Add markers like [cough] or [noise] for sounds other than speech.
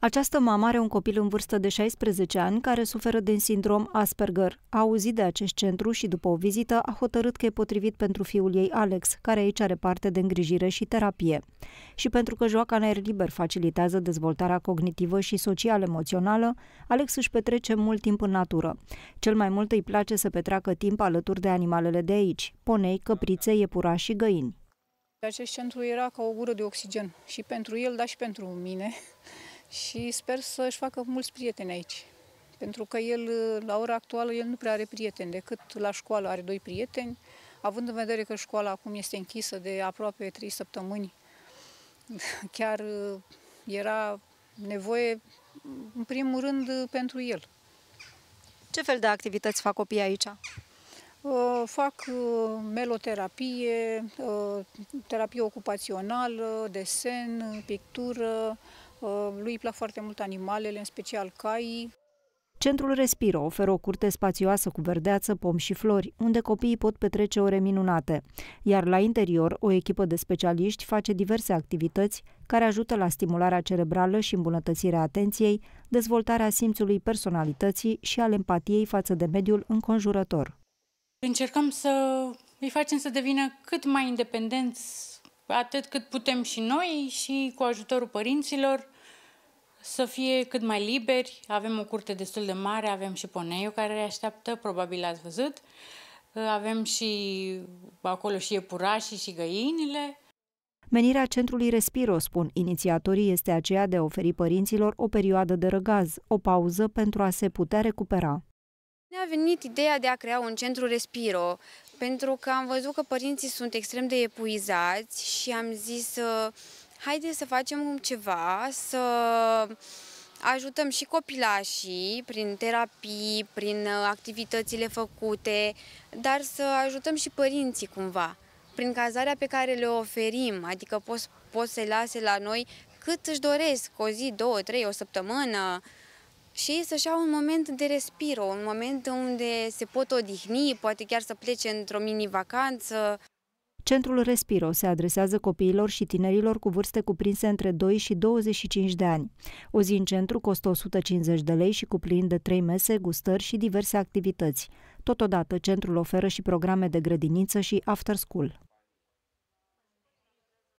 Această mamă are un copil în vârstă de 16 ani care suferă de sindrom Asperger. A auzit de acest centru și după o vizită a hotărât că e potrivit pentru fiul ei Alex, care aici are parte de îngrijire și terapie. Și pentru că joaca în aer liber facilitează dezvoltarea cognitivă și social-emoțională, Alex își petrece mult timp în natură. Cel mai mult îi place să petreacă timp alături de animalele de aici, ponei, căprițe, iepurași și găini. Acest centru era ca o gură de oxigen și pentru el, dar și pentru mine și sper să-și facă mulți prieteni aici. Pentru că el, la ora actuală, el nu prea are prieteni, decât la școală are doi prieteni, având în vedere că școala acum este închisă de aproape trei săptămâni, [laughs] chiar uh, era nevoie, în primul rând, uh, pentru el. Ce fel de activități fac copiii aici? Uh, fac meloterapie, terapie ocupațională, desen, pictură, Ehm, lui îi plac foarte mult animalele, în special caii. Centrul Respiro oferă o curte spațioasă cu verdeață, pom și flori, unde copiii pot petrece ore minunate, iar la interior o echipă de specialiști face diverse activități care ajută la stimularea cerebrală și îmbunătățirea atenției, dezvoltarea simțului personalității și al empatiei față de mediul înconjurător. Încercăm să îi facem să devină cât mai independenți atât cât putem și noi și cu ajutorul părinților să fie cât mai liberi. Avem o curte destul de mare, avem și poneiul care le așteaptă, probabil ați văzut. Avem și acolo și iepurașii și găinile. Menirea centrului Respiro, spun inițiatorii, este aceea de a oferi părinților o perioadă de răgaz, o pauză pentru a se putea recupera. Ne-a venit ideea de a crea un centru Respiro pentru că am văzut că părinții sunt extrem de epuizați și am zis ă, haide să facem ceva, să ajutăm și copilașii prin terapii, prin ă, activitățile făcute, dar să ajutăm și părinții cumva prin cazarea pe care le oferim, adică pot, pot să lase la noi cât își doresc, o zi, două, trei, o săptămână, și să-și au un moment de respiro, un moment unde se pot odihni, poate chiar să plece într-o mini-vacanță. Centrul Respiro se adresează copiilor și tinerilor cu vârste cuprinse între 2 și 25 de ani. O zi în centru costă 150 de lei și cuprinde 3 mese, gustări și diverse activități. Totodată, centrul oferă și programe de grădiniță și after school.